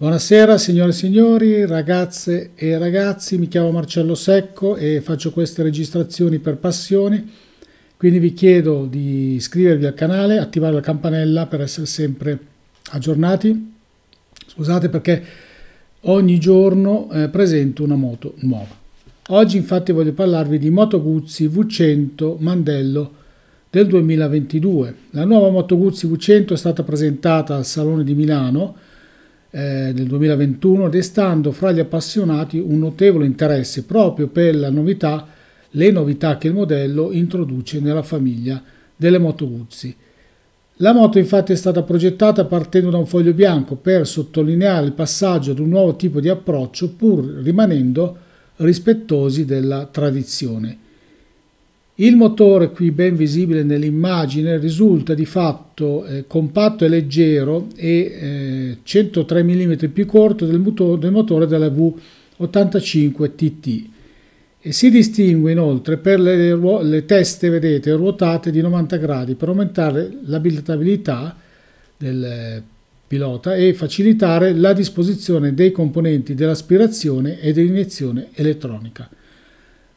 Buonasera signore e signori, ragazze e ragazzi, mi chiamo Marcello Secco e faccio queste registrazioni per passione, quindi vi chiedo di iscrivervi al canale, attivare la campanella per essere sempre aggiornati. Scusate perché ogni giorno eh, presento una moto nuova. Oggi infatti voglio parlarvi di Moto Guzzi V100 Mandello del 2022. La nuova Moto Guzzi V100 è stata presentata al Salone di Milano eh, del 2021, destando fra gli appassionati un notevole interesse proprio per novità, le novità che il modello introduce nella famiglia delle moto Guzzi. La moto infatti è stata progettata partendo da un foglio bianco per sottolineare il passaggio ad un nuovo tipo di approccio pur rimanendo rispettosi della tradizione. Il motore, qui ben visibile nell'immagine, risulta di fatto eh, compatto e leggero e eh, 103 mm più corto del, motor, del motore della V85TT e si distingue inoltre per le, le, teste, vedete, ruotate di 90 gradi per aumentare l'abilitabilità del eh, pilota e facilitare la disposizione dei componenti dell'aspirazione e dell'iniezione elettronica.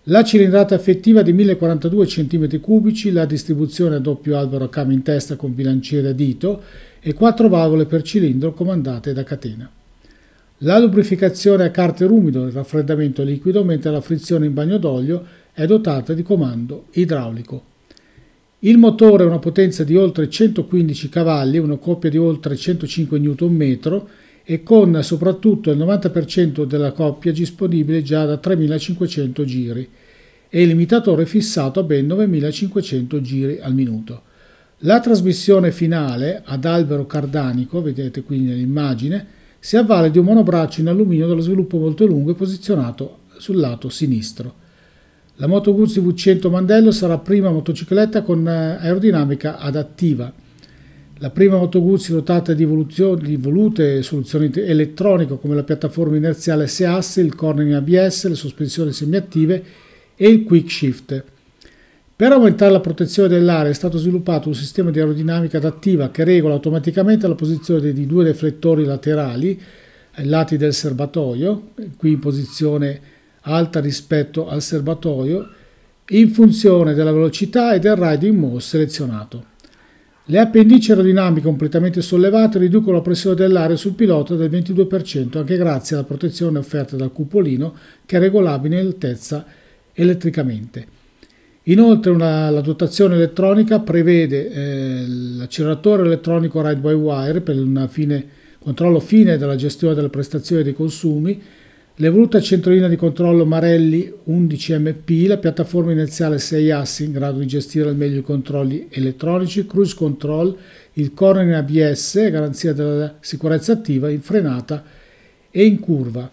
La cilindrata effettiva è di 1042 cm3, la distribuzione a doppio albero a cam in testa con bilanciere a dito e quattro valvole per cilindro comandate da catena. La lubrificazione a carter umido e raffreddamento liquido, mentre la frizione in bagno d'olio è dotata di comando idraulico. Il motore ha una potenza di oltre 115 cavalli, una coppia di oltre 105 Nm e con soprattutto il 90% della coppia disponibile già da 3.500 giri e il limitatore fissato a ben 9.500 giri al minuto. La trasmissione finale ad albero cardanico, vedete qui nell'immagine, si avvale di un monobraccio in alluminio dallo sviluppo molto lungo e posizionato sul lato sinistro. La Moto Guzzi V100 Mandello sarà prima motocicletta con eh, aerodinamica adattiva la prima moto Guzzi dotata di, di volute soluzioni elettroniche come la piattaforma inerziale S-asse, il cornering ABS, le sospensioni semiattive e il quick shift. Per aumentare la protezione dell'area è stato sviluppato un sistema di aerodinamica adattiva che regola automaticamente la posizione di due deflettori laterali ai lati del serbatoio, qui in posizione alta rispetto al serbatoio, in funzione della velocità e del raggio in MOS selezionato. Le appendici aerodinamiche completamente sollevate riducono la pressione dell'aria sul pilota del 22%, anche grazie alla protezione offerta dal cupolino che è regolabile in altezza elettricamente. Inoltre una, la dotazione elettronica prevede eh, l'acceleratore elettronico ride by wire per un controllo fine della gestione delle prestazioni dei consumi L'evoluta centrolina di controllo Marelli 11MP, la piattaforma iniziale 6 assi in grado di gestire al meglio i controlli elettronici, cruise control, il corner in ABS, garanzia della sicurezza attiva, in frenata e in curva.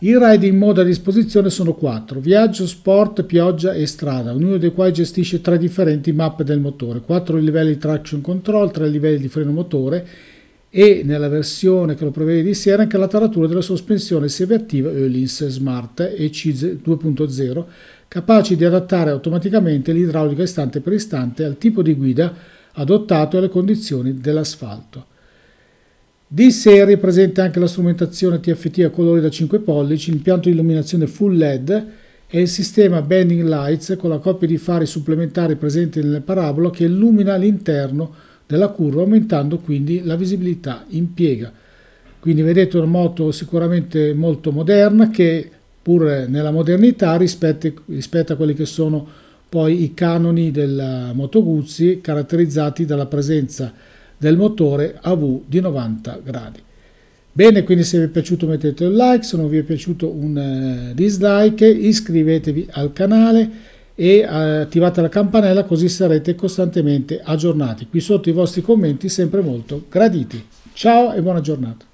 I riding mode a disposizione sono 4, viaggio, sport, pioggia e strada, ognuno dei quali gestisce tre differenti mappe del motore, 4 livelli di traction control, 3 livelli di freno motore e nella versione che lo prevede di serie anche la taratura della sospensione semiattiva Öhlins Smart EC 2.0 capaci di adattare automaticamente l'idraulica istante per istante al tipo di guida adottato e alle condizioni dell'asfalto. Di serie è presente anche la strumentazione TFT a colori da 5 pollici, l'impianto di illuminazione full LED e il sistema Bending Lights con la coppia di fari supplementari presente nella parabola che illumina l'interno della curva aumentando quindi la visibilità in piega quindi vedete una moto sicuramente molto moderna che pur nella modernità rispetta, a quelli che sono poi i canoni del Moto Guzzi caratterizzati dalla presenza del motore a V di 90 gradi. Bene, quindi se vi è piaciuto mettete un like, se non vi è piaciuto un eh, dislike, iscrivetevi al canale e eh, attivate la campanella così sarete costantemente aggiornati. Qui sotto i vostri commenti sempre molto graditi. Ciao e buona giornata.